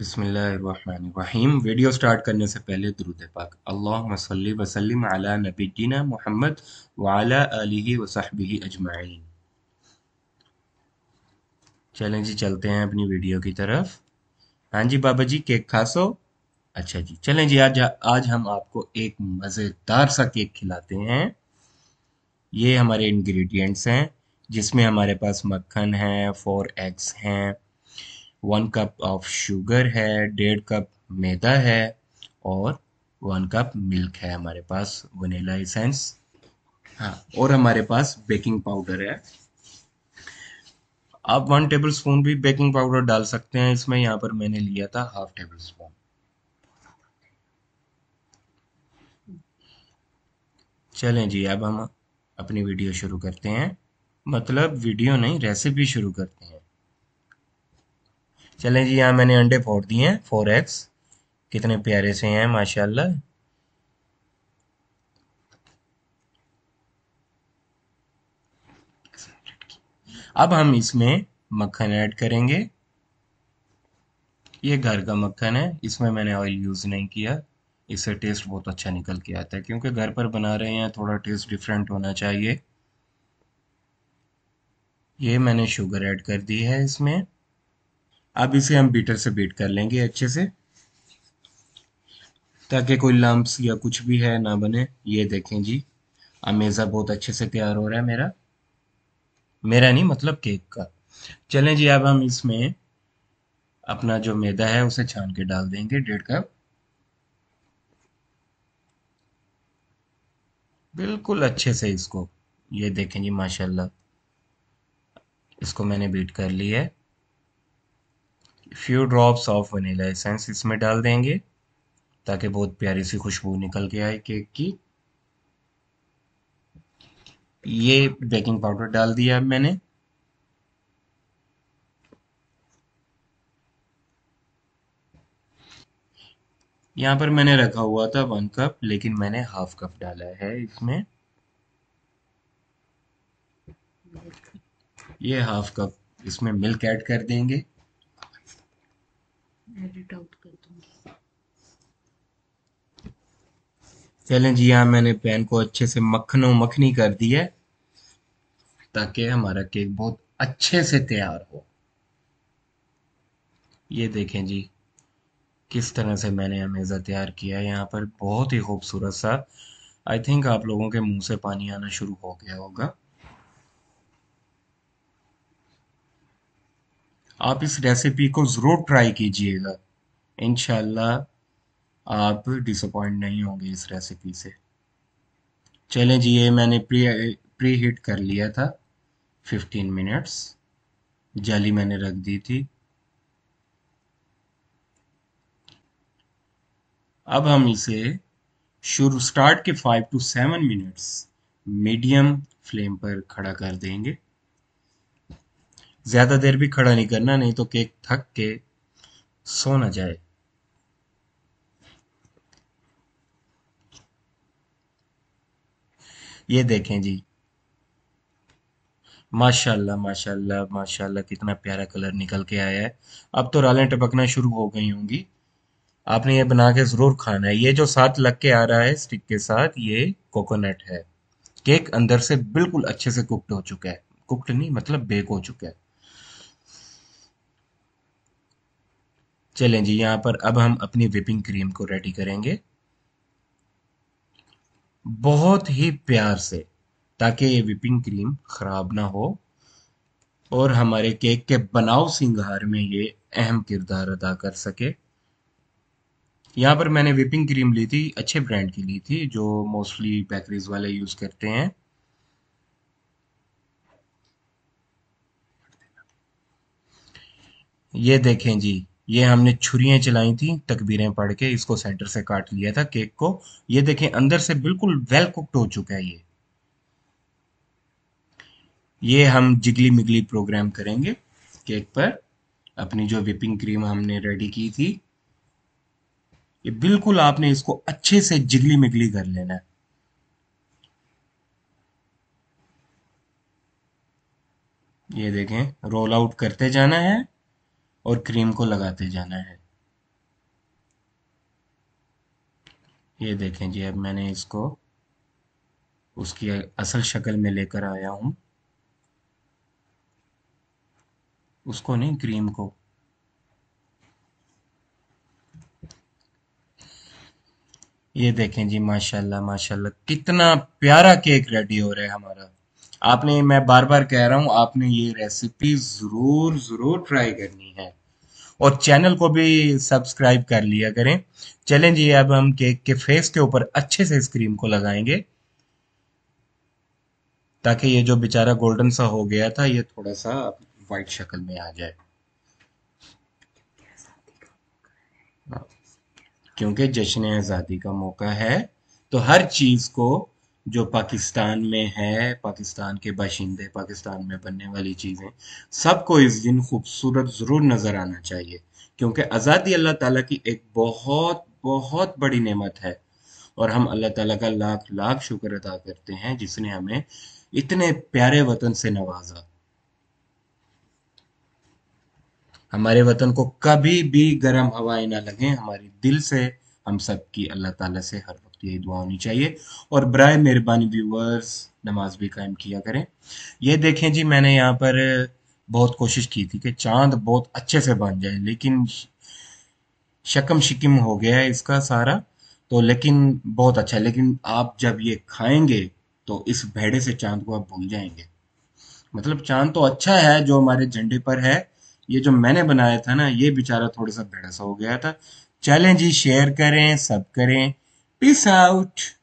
बसमीम video start करने से पहले दरुद पाक अल्लाह वसलम अला नबीना मोहम्मद वाला अली अजमाइन चलें जी चलते हैं अपनी वीडियो की तरफ हाँ जी बाबा जी केक खासो अच्छा जी चलें जी आज आज हम आपको एक मज़ेदार सा केक खिलाते हैं ये हमारे इंग्रेडिएंट्स हैं जिसमें हमारे पास मक्खन है फोर एग्स हैं वन कप ऑफ शुगर है डेढ़ कप मैदा है और वन कप मिल्क है हमारे पास वनीला एसेंस हाँ और हमारे पास बेकिंग पाउडर है आप वन टेबल स्पून भी बेकिंग पाउडर डाल सकते हैं इसमें यहाँ पर मैंने लिया था हाफ टेबल स्पून चलें जी अब हम अपनी वीडियो शुरू करते हैं मतलब वीडियो नहीं रेसिपी शुरू करते हैं चलें जी यहाँ मैंने अंडे फोड़ दिए हैं फोर एक्स कितने प्यारे से हैं माशाल्लाह अब हम इसमें मक्खन ऐड करेंगे ये घर का मक्खन है इसमें मैंने ऑयल यूज़ नहीं किया इससे टेस्ट बहुत अच्छा निकल के आता है क्योंकि घर पर बना रहे हैं थोड़ा टेस्ट डिफरेंट होना चाहिए ये मैंने शुगर ऐड कर दी है इसमें अब इसे हम बीटर से बीट कर लेंगे अच्छे से ताकि कोई लम्ब्स या कुछ भी है ना बने ये देखें जी अमेज़ा बहुत अच्छे से तैयार हो रहा है मेरा मेरा नहीं मतलब केक का चलें जी अब हम इसमें अपना जो मैदा है उसे छान के डाल देंगे डेढ़ कप बिल्कुल अच्छे से इसको ये देखें जी माशाल्लाह इसको मैंने बीट कर लिया है few drops of vanilla essence इसमें डाल देंगे ताकि बहुत प्यारी सी खुशबू निकल के आए केक की ये बेकिंग पाउडर डाल दिया मैंने यहां पर मैंने रखा हुआ था वन कप लेकिन मैंने हाफ कप डाला है इसमें ये हाफ कप इसमें मिल्क ऐड कर देंगे प्रिंट आउट कर दूंगी चलें जी हाँ मैंने पैन को अच्छे से मक्खन मखनी कर दी है ताकि हमारा केक बहुत अच्छे से तैयार हो ये देखें जी किस तरह से मैंने अमेज़ा तैयार किया है यहाँ पर बहुत ही खूबसूरत सा आई थिंक आप लोगों के मुंह से पानी आना शुरू हो गया होगा आप इस रेसिपी को ज़रूर ट्राई कीजिएगा इन आप डिसअपॉइंट नहीं होंगे इस रेसिपी से चलें जी ये मैंने प्री प्री हीट कर लिया था 15 मिनट्स जाली मैंने रख दी थी अब हम इसे शुरू स्टार्ट के 5 टू 7 मिनट्स मीडियम फ्लेम पर खड़ा कर देंगे ज़्यादा देर भी खड़ा नहीं करना नहीं तो केक थक के सो ना जाए ये देखें जी माशाल्लाह माशाल्लाह माशाल्लाह कितना प्यारा कलर निकल के आया है अब तो रालें टपकना शुरू हो गई होंगी आपने ये बना के ज़रूर खाना है ये जो साथ लग के आ रहा है स्टिक के साथ ये कोकोनट है केक अंदर से बिल्कुल अच्छे से कुक्ड हो चुका है कुक्ड नहीं मतलब बेक हो चुका है चलें जी यहाँ पर अब हम अपनी विपिंग क्रीम को रेडी करेंगे बहुत ही प्यार से ताकि ये विपिंग क्रीम खराब ना हो और हमारे केक के बनाव सिंगार में ये अहम किरदार अदा कर सके यहाँ पर मैंने विपिंग क्रीम ली थी अच्छे ब्रांड की ली थी जो मोस्टली बेकरीज वाले यूज़ करते हैं ये देखें जी ये हमने छुरियाँ चलाई थी तकबीरें पढ़ के इसको सेंटर से काट लिया था केक को ये देखें अंदर से बिल्कुल वेल कुक्ड हो चुका है ये ये हम जिगली मिगली प्रोग्राम करेंगे केक पर अपनी जो विपिंग क्रीम हमने रेडी की थी ये बिल्कुल आपने इसको अच्छे से जिगली मिगली कर लेना है ये देखें रोल आउट करते जाना है और क्रीम को लगाते जाना है ये देखें जी अब मैंने इसको उसकी असल शक्ल में लेकर आया हूं उसको नहीं क्रीम को ये देखें जी माशाल्लाह माशाल्लाह कितना प्यारा केक रेडी हो रहा है हमारा आपने मैं बार बार कह रहा हूं आपने ये रेसिपी ज़रूर ज़रूर ट्राई करनी है और चैनल को भी सब्सक्राइब कर लिया करें चलें जी अब हम केक के फेस के ऊपर अच्छे से इस क्रीम को लगाएंगे ताकि ये जो बेचारा गोल्डन सा हो गया था ये थोड़ा सा वाइट शक्ल में आ जाए क्योंकि जश्न आज़ादी का मौका है तो हर चीज़ को जो पाकिस्तान में है पाकिस्तान के बाशिंदे पाकिस्तान में बनने वाली चीज़ें सबको इस दिन खूबसूरत ज़रूर नज़र आना चाहिए क्योंकि आज़ादी अल्लाह ताला की एक बहुत बहुत बड़ी नेमत है और हम अल्लाह ताला का लाख लाख शुक्र अदा करते हैं जिसने हमें इतने प्यारे वतन से नवाजा हमारे वतन को कभी भी गर्म हवाएं ना लगें हमारी दिल से हम सब की अल्लाह ताला से हर वक्त ये दुआ होनी चाहिए और बर मेहरबानी व्यूवर्स नमाज भी कायम किया करें ये देखें जी मैंने यहाँ पर बहुत कोशिश की थी कि चांद बहुत अच्छे से बन जाए लेकिन शकम शिकम हो गया है इसका सारा तो लेकिन बहुत अच्छा है लेकिन आप जब ये खाएंगे तो इस भेड़े से चांद को आप भूल जाएंगे मतलब चांद तो अच्छा है जो हमारे झंडे पर है ये जो मैंने बनाया था ना ये बेचारा थोड़ा सा भेड़ा सा हो गया था चैलेंज ही शेयर करें सब करें peace out